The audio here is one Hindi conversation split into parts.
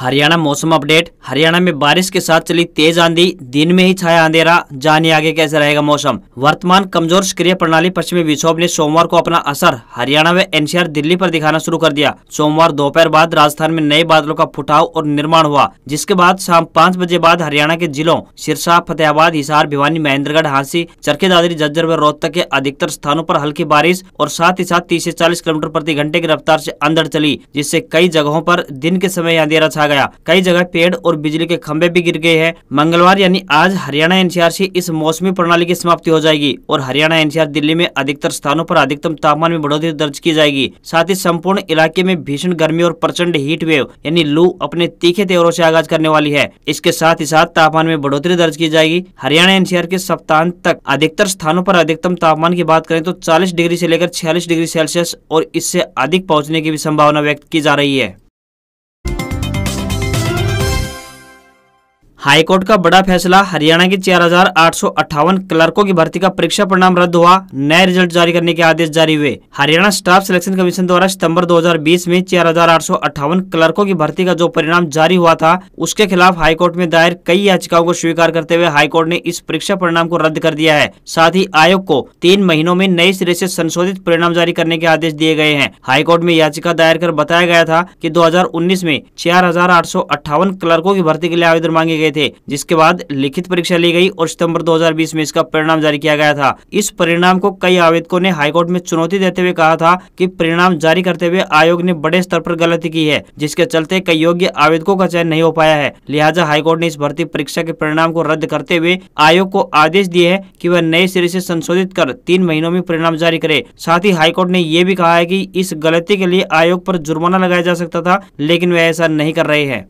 हरियाणा मौसम अपडेट हरियाणा में बारिश के साथ चली तेज आंधी दिन में ही छाया अंधेरा जाने आगे कैसे रहेगा मौसम वर्तमान कमजोर सक्रिय प्रणाली पश्चिमी विक्षोभ ने सोमवार को अपना असर हरियाणा व एनसीआर दिल्ली पर दिखाना शुरू कर दिया सोमवार दोपहर बाद राजस्थान में नए बादलों का फुटाव और निर्माण हुआ जिसके बाद शाम पाँच बजे बाद हरियाणा के जिलों सिरसा फतेहाबाद हिसार भिवानी महेंद्रगढ़ हांसी चरखे दादरी जज्जर व रोहतक के अधिकतर स्थानों आरोप हल्की बारिश और साथ ही साथ तीस ऐसी चालीस किलोमीटर प्रति घंटे की रफ्तार ऐसी अंदर चली जिससे कई जगहों आरोप दिन के समय अंधेरा छा गया कई जगह पेड़ और बिजली के खंभे भी गिर गए हैं मंगलवार यानी आज हरियाणा एनसीआर से इस मौसमी प्रणाली की समाप्ति हो जाएगी और हरियाणा एनसीआर दिल्ली में अधिकतर स्थानों पर अधिकतम तापमान में बढ़ोतरी दर्ज की जाएगी साथ ही संपूर्ण इलाके में भीषण गर्मी और प्रचंड हीट वेव यानी लू अपने तीखे तेवरों से आगाज करने वाली है इसके साथ ही साथ तापमान में बढ़ोतरी दर्ज की जाएगी हरियाणा एनसीआर के सप्ताह तक अधिकतर स्थानों पर अधिकतम तापमान की बात करें तो चालीस डिग्री से लेकर छियालीस डिग्री सेल्सियस और इससे अधिक पहुँचने की भी संभावना व्यक्त की जा रही है हाईकोर्ट का बड़ा फैसला हरियाणा के चार क्लर्कों की भर्ती का परीक्षा परिणाम रद्द हुआ नए रिजल्ट जारी करने के आदेश जारी हुए हरियाणा स्टाफ सिलेक्शन कमीशन द्वारा सितंबर 2020 में चार क्लर्कों की भर्ती का जो परिणाम जारी हुआ था उसके खिलाफ हाईकोर्ट में दायर कई याचिकाओं को स्वीकार करते हुए हाईकोर्ट ने इस परीक्षा परिणाम को रद्द कर दिया है साथ ही आयोग को तीन महीनों में नए सिरे ऐसी संशोधित परिणाम जारी करने के आदेश दिए गए हैं हाईकोर्ट में याचिका दायर कर बताया गया था की दो में चार क्लर्कों की भर्ती के लिए आवेदन मांगे गए गए थे जिसके बाद लिखित परीक्षा ली गई और सितंबर 2020 में इसका परिणाम जारी किया गया था इस परिणाम को कई आवेदकों ने हाईकोर्ट में चुनौती देते हुए कहा था कि परिणाम जारी करते हुए आयोग ने बड़े स्तर पर गलती की है जिसके चलते कई योग्य आवेदकों का चयन नहीं हो पाया है लिहाजा हाईकोर्ट ने इस भर्ती परीक्षा के परिणाम को रद्द करते हुए आयोग को आदेश दिए है की वह नए सिरे ऐसी संशोधित कर तीन महीनों में परिणाम जारी करे साथ ही हाईकोर्ट ने यह भी कहा है की इस गलती के लिए आयोग आरोप जुर्माना लगाया जा सकता था लेकिन वह ऐसा नहीं कर रहे हैं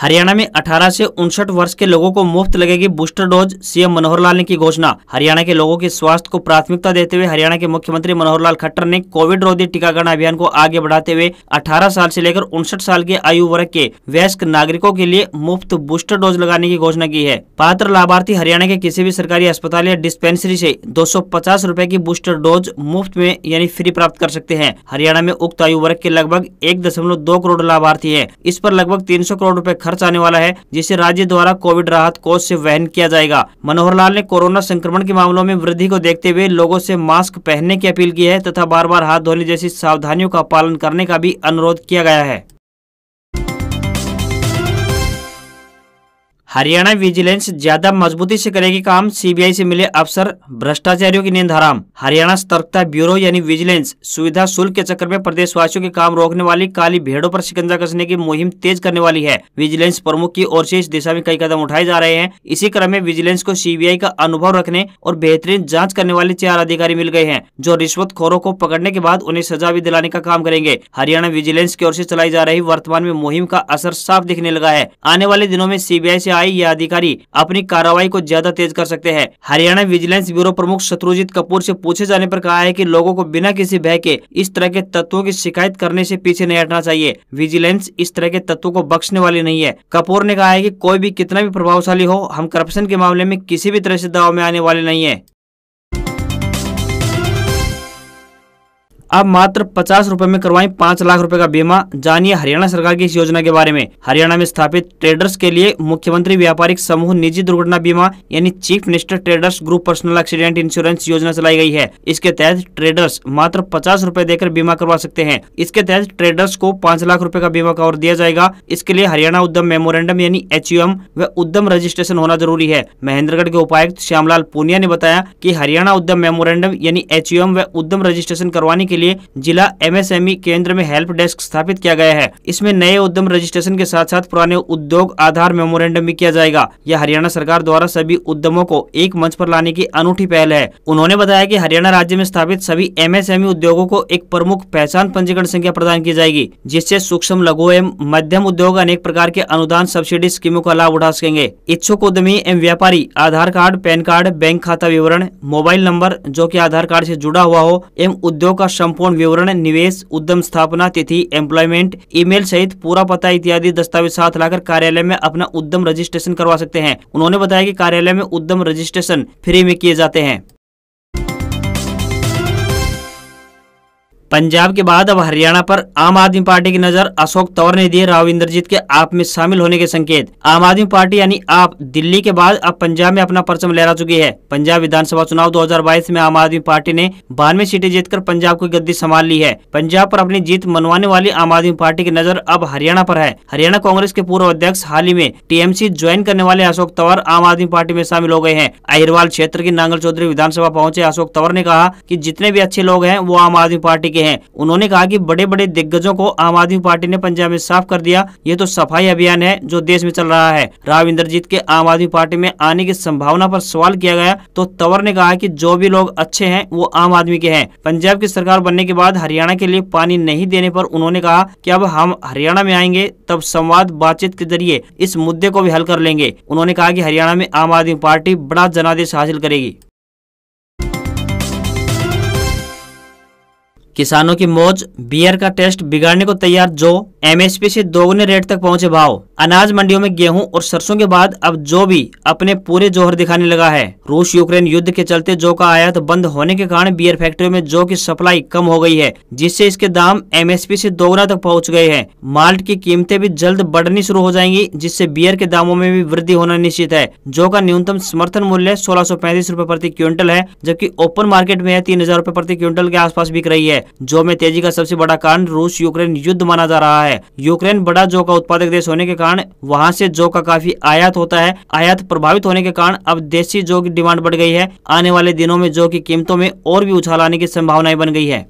हरियाणा में 18 से उनसठ वर्ष के लोगों को मुफ्त लगेगी booster dose CM Manohar Lal ने की घोषणा हरियाणा के लोगों के स्वास्थ्य को प्राथमिकता देते हुए हरियाणा के मुख्यमंत्री मनोहर लाल खट्टर ने कोविड रोधी टीकाकरण अभियान को आगे बढ़ाते हुए 18 साल से लेकर उनसठ साल के आयु वर्ग के वयस्क नागरिकों के लिए मुफ्त बूस्टर डोज लगाने की घोषणा की है पात्र लाभार्थी हरियाणा के किसी भी सरकारी अस्पताल या डिस्पेंसरी ऐसी दो सौ की बूस्टर डोज मुफ्त में यानी फ्री प्राप्त कर सकते हैं हरियाणा में उक्त आयु वर्ग के लगभग एक करोड़ लाभार्थी है इस पर लगभग तीन करोड़ रूपए खर्च आने वाला है जिसे राज्य द्वारा कोविड राहत कोष से वहन किया जाएगा मनोहर लाल ने कोरोना संक्रमण के मामलों में वृद्धि को देखते हुए लोगों से मास्क पहनने की अपील की है तथा बार बार हाथ धोने जैसी सावधानियों का पालन करने का भी अनुरोध किया गया है हरियाणा विजिलेंस ज्यादा मजबूती से करेगी काम सीबीआई से मिले अफसर भ्रष्टाचारियों की नींद हराम हरियाणा सतर्कता ब्यूरो यानी विजिलेंस सुविधा शुल्क के चक्कर में प्रदेशवासियों के काम रोकने वाली काली भेड़ों पर शिकंजा कसने की मुहिम तेज करने वाली है विजिलेंस प्रमुख की ओर से इस दिशा में कई कदम उठाए जा रहे हैं इसी क्रम में विजिलेंस को सी का अनुभव रखने और बेहतरीन जाँच करने वाले चार अधिकारी मिल गए हैं जो रिश्वत को पकड़ने के बाद उन्हें सजा भी दिलाने का काम करेंगे हरियाणा विजिलेंस की ओर ऐसी चलाई जा रही वर्तमान में मुहिम का असर साफ दिखने लगा है आने वाले दिनों में सीबीआई से आई ये अधिकारी अपनी कार्रवाई को ज्यादा तेज कर सकते हैं हरियाणा विजिलेंस ब्यूरो प्रमुख शत्रुजीत कपूर से पूछे जाने पर कहा है कि लोगों को बिना किसी भय के इस तरह के तत्वों की शिकायत करने से पीछे नहीं हटना चाहिए विजिलेंस इस तरह के तत्वों को बख्शने वाली नहीं है कपूर ने कहा है कि कोई भी कितना भी प्रभावशाली हो हम करप्शन के मामले में किसी भी तरह से दबाव में आने वाले नहीं है अब मात्र पचास रूपए में करवाएं पाँच लाख रूपए का बीमा जानिए हरियाणा सरकार की इस योजना के बारे में हरियाणा में स्थापित ट्रेडर्स के लिए मुख्यमंत्री व्यापारिक समूह निजी दुर्घटना बीमा यानी chief minister traders group personal accident insurance योजना चलाई गई है इसके तहत ट्रेडर्स मात्र पचास रूपए देकर बीमा करवा सकते हैं इसके तहत ट्रेडर्स को पाँच लाख रूपए का बीमा कवर दिया जाएगा इसके लिए हरियाणा उद्यम मेमोरेंडम यानी एच व उद्यम रजिस्ट्रेशन होना जरूरी है महेंद्रगढ़ के उपायुक्त श्यामलाल पूनिया ने बताया की हरियाणा उद्यम मेमोरेंडम यानी एच व उद्यम रजिस्ट्रेशन करवाने के लिए जिला एमएसएमई e केंद्र में हेल्प डेस्क स्थापित किया गया है इसमें नए उद्यम रजिस्ट्रेशन के साथ साथ पुराने उद्योग आधार मेमोरेंडम भी किया जाएगा यह हरियाणा सरकार द्वारा सभी उद्यमों को एक मंच पर लाने की अनूठी पहल है उन्होंने बताया की हरियाणा राज्य में स्थापित सभी ई e उद्योगों को एक प्रमुख पहचान पंजीकरण संख्या प्रदान की जाएगी जिससे सूक्ष्म लघु एवं मध्यम उद्योग अनेक प्रकार के अनुदान सब्सिडी स्कीमों का लाभ उठा सकेंगे इच्छुक उद्यमी एवं व्यापारी Aadhaar card PAN card bank खाता विवरण मोबाइल नंबर जो की आधार कार्ड ऐसी जुड़ा हुआ हो एवं उद्योग का संपूर्ण विवरण निवेश उद्यम स्थापना तिथि एम्प्लॉयमेंट ईमेल सहित पूरा पता इत्यादि दस्तावेज साथ लाकर कार्यालय में अपना उद्यम रजिस्ट्रेशन करवा सकते हैं उन्होंने बताया की कार्यालय में उद्यम रजिस्ट्रेशन फ्री में किए जाते हैं पंजाब के बाद अब हरियाणा पर आम आदमी पार्टी की नजर अशोक तंवर ने दिए राव इंद्रजीत के आप में शामिल होने के संकेत आम आदमी पार्टी यानी आप दिल्ली के बाद अब पंजाब में अपना परचम लहरा चुकी है पंजाब विधानसभा चुनाव 2022 में आम आदमी पार्टी ने बानवे सीटें जीतकर पंजाब की गद्दी संभाल ली है पंजाब पर अपनी जीत मनवाने वाली आम आदमी पार्टी की नजर अब हरियाणा पर है हरियाणा कांग्रेस के पूर्व अध्यक्ष हाल ही में टीएमसी ज्वाइन करने वाले अशोक तंवर आम आदमी पार्टी में शामिल हो गए हैं अहिरवाल क्षेत्र की नांगल चौधरी विधानसभा पहुंचे अशोक तंवर ने कहा की जितने भी अच्छे लोग हैं वो आम आदमी पार्टी के के हैं उन्होंने कहा कि बड़े बड़े दिग्गजों को आम आदमी पार्टी ने पंजाब में साफ कर दिया ये तो सफाई अभियान है जो देश में चल रहा है राव इंद्रजीत के आम आदमी पार्टी में आने की संभावना पर सवाल किया गया तो तंवर ने कहा कि जो भी लोग अच्छे हैं वो आम आदमी के हैं पंजाब की सरकार बनने के बाद हरियाणा के लिए पानी नहीं देने पर उन्होंने कहा कि अब हम हरियाणा में आएंगे तब संवाद बातचीत के जरिए इस मुद्दे को भी हल कर लेंगे उन्होंने कहा कि हरियाणा में आम आदमी पार्टी बड़ा जनादेश हासिल करेगी किसानों की मौज बियर का टेस्ट बिगाड़ने को तैयार जो एमएसपी से दोगुने रेट तक पहुंचे भाव अनाज मंडियों में गेहूं और सरसों के बाद अब जो भी अपने पूरे जोहर दिखाने लगा है रूस यूक्रेन युद्ध के चलते जो का आयात तो बंद होने के कारण बियर फैक्ट्रियों में जो की सप्लाई कम हो गई है जिससे इसके दाम एम से दोगुना तक पहुँच गए हैं माल्ट की कीमतें भी जल्द बढ़नी शुरू हो जाएंगी जिससे बियर के दामों में भी वृद्धि होना निश्चित है जो का न्यूनतम समर्थन मूल्य सोलह सौ प्रति क्विंटल है जबकि ओपन मार्केट में तीन हजार प्रति क्विंटल के आसपास बिक रही है जो में तेजी का सबसे बड़ा कारण रूस यूक्रेन युद्ध माना जा रहा है यूक्रेन बड़ा जौ का उत्पादक देश होने के कारण वहाँ से जौ का काफी आयात होता है आयात प्रभावित होने के कारण अब देसी जौ की डिमांड बढ़ गई है आने वाले दिनों में जौ की कीमतों में और भी उछाल आने की संभावनाएं बन गई है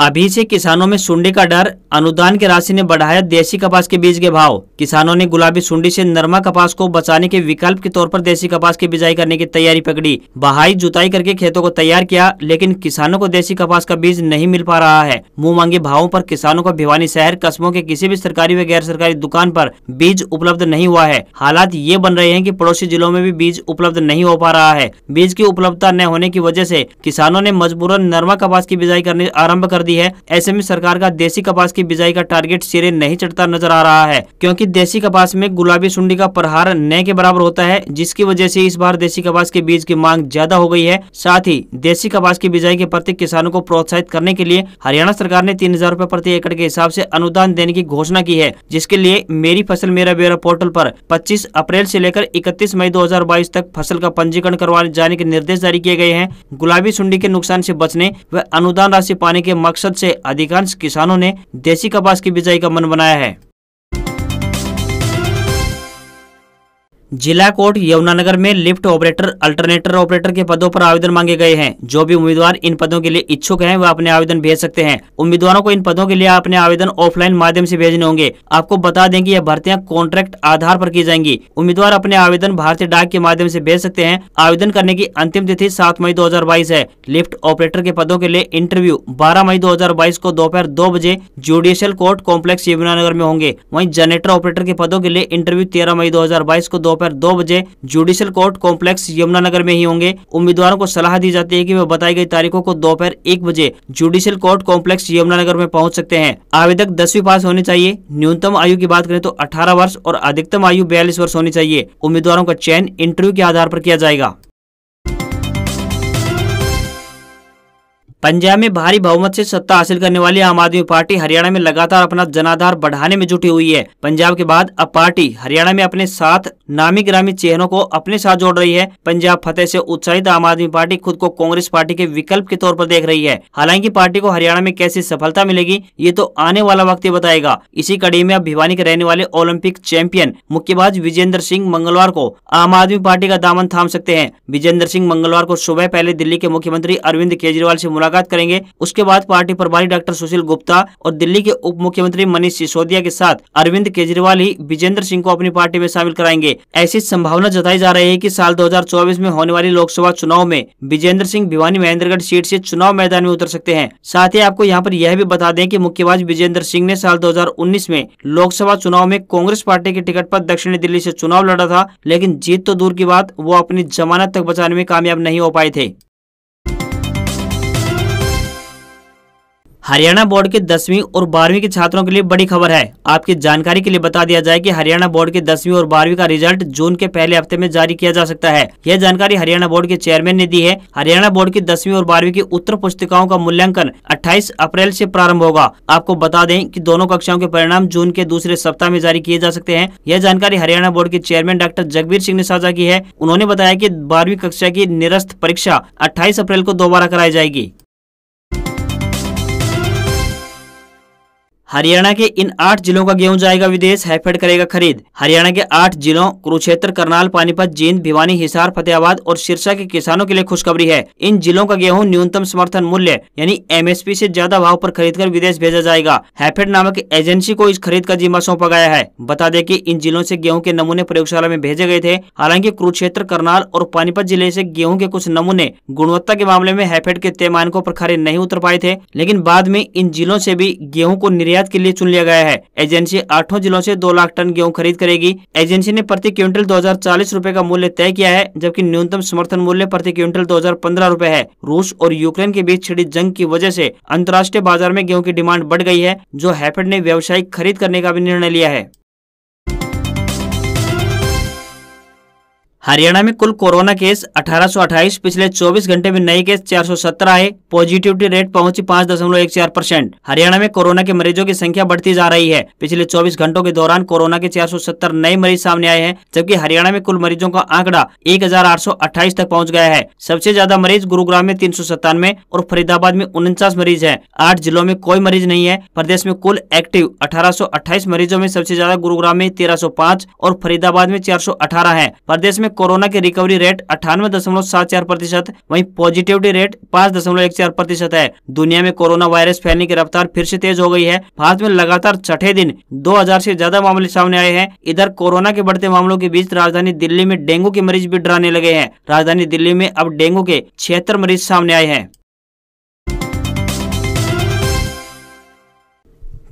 अभी से किसानों में सुंडी का डर अनुदान के राशि ने बढ़ाया देसी कपास के बीज के भाव किसानों ने गुलाबी सुंडी से नरमा कपास को बचाने के विकल्प के तौर पर देसी कपास की बिजाई करने की तैयारी पकड़ी बहाई जुताई करके खेतों को तैयार किया लेकिन किसानों को देसी कपास का बीज नहीं मिल पा रहा है मुंह मांगे भावों आरोप किसानों का भिवानी शहर कस्बों के किसी भी सरकारी व गैर सरकारी दुकान आरोप बीज उपलब्ध नहीं हुआ है हालात ये बन रहे हैं की पड़ोसी जिलों में भी बीज उपलब्ध नहीं हो पा रहा है बीज की उपलब्धता न होने की वजह ऐसी किसानों ने मजबूरन नरमा कपास की बिजाई करने आरम्भ कर कर दी है ऐसे में सरकार का देसी कपास की बिजाई का टारगेट सिरे नहीं चढ़ता नजर आ रहा है क्योंकि देसी कपास में गुलाबी सुंडी का प्रहार न के बराबर होता है जिसकी वजह से इस बार देसी कपास के बीज की मांग ज्यादा हो गई है साथ ही देसी कपास की बिजाई के प्रति किसानों को प्रोत्साहित करने के लिए हरियाणा सरकार ने तीन हजार प्रति एकड़ के हिसाब ऐसी अनुदान देने की घोषणा की है जिसके लिए मेरी फसल मेरा बेरा पोर्टल आरोप पच्चीस अप्रैल ऐसी लेकर इकतीस मई दो तक फसल का पंजीकरण करवाने जाने के निर्देश जारी किए गए हैं गुलाबी सुंडी के नुकसान से बचने व अनुदान राशि पाने के मकसद से अधिकांश किसानों ने देसी कपास की बिजाई का मन बनाया है जिला कोर्ट यमुनानगर में लिफ्ट ऑपरेटर अल्टरनेटर ऑपरेटर के पदों पर आवेदन मांगे गए हैं जो भी उम्मीदवार इन पदों के लिए इच्छुक हैं वह अपने आवेदन भेज सकते हैं उम्मीदवारों को इन पदों के लिए अपने आवेदन ऑफलाइन माध्यम से भेजने होंगे आपको बता दें कि यह भर्तियां कॉन्ट्रैक्ट आधार पर की जाएंगी उम्मीदवार अपने आवेदन भारतीय डाक के माध्यम से भेज सकते हैं आवेदन करने की अंतिम तिथि सात मई दो है लिफ्ट ऑपरेटर के पदों के लिए इंटरव्यू बारह मई दो को दोपहर दो बजे जुडिशियल कोर्ट कॉम्प्लेक्स यमुनानगर में होंगे वही जनरेटर ऑपरेटर के पदों के लिए इंटरव्यू तेरह मई दो को दोपहर दोपहर दो बजे जुडिशियल कोर्ट कॉम्प्लेक्स यमुनानगर में ही होंगे उम्मीदवारों को सलाह दी जाती है की वो बताई गई तारीखों को दोपहर एक बजे जुडिशियल कोर्ट कॉम्प्लेक्स यमुनानगर में पहुँच सकते हैं आवेदक दसवीं पास होनी चाहिए न्यूनतम आयु की बात करें तो अठारह वर्ष और अधिकतम आयु बयालीस वर्ष होनी चाहिए उम्मीदवारों का चयन इंटरव्यू के आधार पर किया जाएगा पंजाब में भारी बहुमत से सत्ता हासिल करने वाली आम आदमी पार्टी हरियाणा में लगातार अपना जनाधार बढ़ाने में जुटी हुई है पंजाब के बाद अब पार्टी हरियाणा में अपने साथ नामी ग्रामीण चेहरों को अपने साथ जोड़ रही है पंजाब फतेह से उत्साहित आम आदमी पार्टी खुद को कांग्रेस पार्टी के विकल्प के तौर पर देख रही है हालांकि पार्टी को हरियाणा में कैसी सफलता मिलेगी ये तो आने वाला वक्त ही बताएगा इसी कड़ी में अब भिवानी के रहने वाले ओलंपिक चैंपियन मुक्केबाज विजेंद्र सिंह मंगलवार को आम आदमी पार्टी का दामन थाम सकते हैं विजेंद्र सिंह मंगलवार को सुबह पहले दिल्ली के मुख्यमंत्री अरविंद केजरीवाल ऐसी मुलाकात मुलाकात करेंगे उसके बाद पार्टी प्रभारी डॉक्टर सुशील गुप्ता और दिल्ली के उप मुख्यमंत्री मनीष सिसोदिया के साथ अरविंद केजरीवाल ही विजेंद्र सिंह को अपनी पार्टी में शामिल कराएंगे ऐसी संभावना जताई जा रही है की साल दो में होने वाली लोकसभा चुनाव में विजेंद्र सिंह भिवानी महेंद्रगढ़ सीट ऐसी चुनाव मैदान में उतर सकते हैं साथ ही आपको यहाँ पर यह भी बता दें की मुख्यवाज विजेंद्र सिंह ने साल दो में लोकसभा चुनाव में कांग्रेस पार्टी के टिकट आरोप दक्षिणी दिल्ली ऐसी चुनाव लड़ा था लेकिन जीत तो दूर की बात वो अपनी जमानत तक बचाने में कामयाब नहीं हो पाए थे हरियाणा बोर्ड के दसवीं और बारहवीं के छात्रों के लिए बड़ी खबर है आपकी जानकारी के लिए बता दिया जाए कि हरियाणा बोर्ड के दसवीं और बारहवीं का रिजल्ट जून के पहले हफ्ते में जारी किया जा सकता है यह जानकारी हरियाणा बोर्ड के चेयरमैन ने दी है हरियाणा बोर्ड की दसवीं और बारहवीं की उत्तर पुस्तिकाओं का मूल्यांकन अट्ठाईस अप्रैल ऐसी प्रारंभ होगा आपको बता दें की दोनों कक्षाओं के परिणाम जून के दूसरे सप्ताह में जारी किए जा सकते हैं यह जानकारी हरियाणा बोर्ड के चेयरमैन डॉक्टर जगबीर सिंह ने साझा की है उन्होंने बताया की बारहवीं कक्षा की निरस्त परीक्षा अट्ठाईस अप्रैल को दोबारा कराई जाएगी हरियाणा के इन आठ जिलों का गेहूं जाएगा विदेश हैफेड करेगा खरीद हरियाणा के आठ जिलों कुरुक्षेत्र करनाल पानीपत जींद भिवानी हिसार फतेहाबाद और सिरसा के किसानों के लिए खुशखबरी है इन जिलों का गेहूं न्यूनतम समर्थन मूल्य यानी एमएसपी से ज्यादा भाव पर खरीदकर विदेश भेजा जाएगा हैफेड नामक एजेंसी को इस खरीद का जिम्मा सौंपा गया है बता दे की इन जिलों ऐसी गेहूँ के नमूने प्रयोगशाला में भेजे गए थे हालांकि कुरुक्षेत्र करनाल और पानीपत जिले ऐसी गेहूँ के कुछ नमूने गुणवत्ता के मामले में हैफेड के तय मानकों पर खड़े नहीं उतर पाए थे लेकिन बाद में इन जिलों ऐसी भी गेहूँ को निर्यात निर्यात के लिए चुन लिया गया है एजेंसी आठों जिलों से दो लाख टन गेहूं खरीद करेगी एजेंसी ने प्रति क्विंटल दो हजार का मूल्य तय किया है जबकि न्यूनतम समर्थन मूल्य प्रति क्विंटल दो हजार है रूस और यूक्रेन के बीच छिड़ी जंग की वजह ऐसी अंतर्राष्ट्रीय बाजार में गेहूँ की डिमांड बढ़ गई है जो हैफेड ने व्यावसायिक खरीद करने का भी निर्णय लिया है हरियाणा में कुल कोरोना केस 1828 पिछले 24 घंटे में नए केस 417 आए पॉजिटिविटी रेट पहुंची 5.14 परसेंट हरियाणा में कोरोना के मरीजों की संख्या बढ़ती जा रही है पिछले 24 घंटों के दौरान कोरोना के 470 नए मरीज सामने आए हैं जबकि हरियाणा में कुल मरीजों का आंकड़ा 1828 तक पहुँच गया है सबसे ज्यादा मरीज गुरुग्राम में तीन और फरीदाबाद में उनचास मरीज है आठ जिलों में कोई मरीज नहीं है प्रदेश में कुल एक्टिव अठारह मरीजों में सबसे ज्यादा गुरुग्राम में तेरह और फरीदाबाद में चार है प्रदेश में कोरोना के रिकवरी रेट अठानवे दशमलव सात चार प्रतिशत वही पॉजिटिविटी रेट पाँच दशमलव एक चार प्रतिशत है दुनिया में कोरोना वायरस फैलने की रफ्तार फिर से तेज हो गई है भारत में लगातार छठे दिन 2000 से ज्यादा मामले सामने आए हैं इधर कोरोना के बढ़ते मामलों के बीच राजधानी दिल्ली में डेंगू के मरीज भी डराने लगे हैं राजधानी दिल्ली में अब डेंगू के छिहत्तर मरीज सामने आए हैं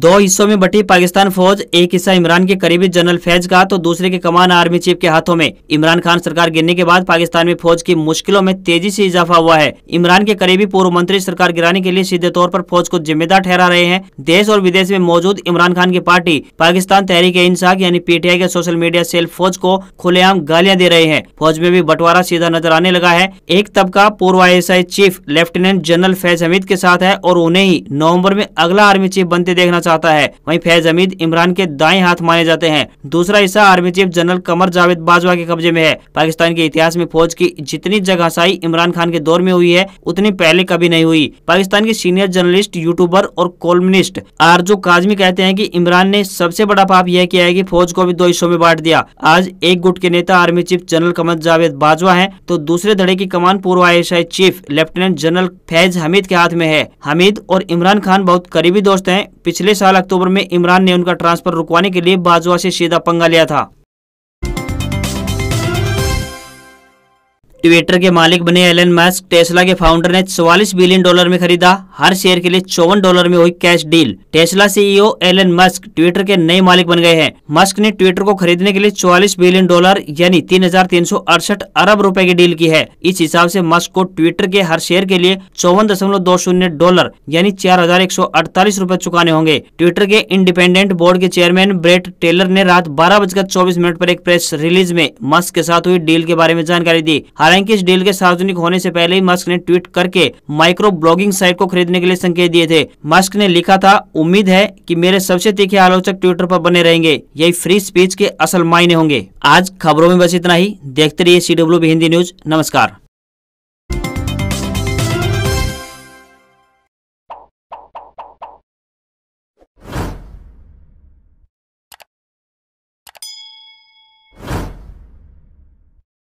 दो हिस्सों में बटी पाकिस्तान फौज एक हिस्सा इमरान के करीबी जनरल फैज का तो दूसरे के कमान आर्मी चीफ के हाथों में इमरान खान सरकार गिरने के बाद पाकिस्तान में फौज की मुश्किलों में तेजी से इजाफा हुआ है इमरान के करीबी पूर्व मंत्री सरकार गिराने के लिए सीधे तौर पर फौज को जिम्मेदार ठहरा रहे हैं देश और विदेश में मौजूद इमरान खान की पार्टी पाकिस्तान तहरीक इंसाफ यानी पीटीआई के सोशल मीडिया सेल फौज को खुलेआम गालियाँ दे रहे हैं फौज में भी बंटवारा सीधा नजर आने लगा है एक तबका पूर्व आई chief lieutenant general Faiz Hameed के साथ है और उन्हें ही नवम्बर में अगला आर्मी चीफ बनते देखना चाहता है वहीं फैज हमीद इमरान के दाएं हाथ माने जाते हैं दूसरा हिस्सा army chief general Qamar Javed Bajwa के कब्जे में है पाकिस्तान के इतिहास में फौज की जितनी जगह इमरान खान के दौर में हुई है उतनी पहले कभी नहीं हुई पाकिस्तान के सीनियर जर्नलिस्ट यूट्यूबर और कॉलमनिस्ट आरजू काजमी कहते हैं की इमरान ने सबसे बड़ा पाप यह किया है की फौज को भी दो हिस्सों में बांट दिया आज एक गुट के नेता army chief general Qamar Javed Bajwa है तो दूसरे धड़े की कमान पूर्व आई chief lieutenant general Faiz Hameed के हाथ में है हमीद और इमरान खान बहुत करीबी दोस्त हैं पिछले पिछले साल अक्टूबर में इमरान ने उनका ट्रांसफर रुकवाने के लिए बाजवा से सीधा पंगा लिया था ट्विटर के मालिक बने एलन मस्क टेस्ला के फाउंडर ने 44 बिलियन डॉलर में खरीदा हर शेयर के लिए चौवन डॉलर में हुई cash deal Tesla CEO Elon Musk Twitter के नए मालिक बन गए हैं मस्क ने ट्विटर को खरीदने के लिए 44 बिलियन डॉलर यानी तीन अरब रूपए की डील की है इस हिसाब से मस्क को ट्विटर के हर शेयर के लिए चौवन डॉलर यानी चार रुपए चुकाने होंगे ट्विटर के इंडिपेंडेंट बोर्ड के चेयरमैन ब्रेट टेलर ने रात बारह बजकर चौबीस मिनट आरोप एक प्रेस रिलीज में मस्क के साथ हुई डील के बारे में जानकारी दी हालांकि इस डील के सार्वजनिक होने से पहले ही मस्क ने ट्वीट करके माइक्रो ब्लॉगिंग साइट को खरीदने के लिए संकेत दिए थे मस्क ने लिखा था उम्मीद है कि मेरे सबसे तीखे आलोचक ट्विटर पर बने रहेंगे यही फ्री स्पीच के असल मायने होंगे आज खबरों में बस इतना ही देखते रहिए सी डब्ल्यू हिंदी न्यूज नमस्कार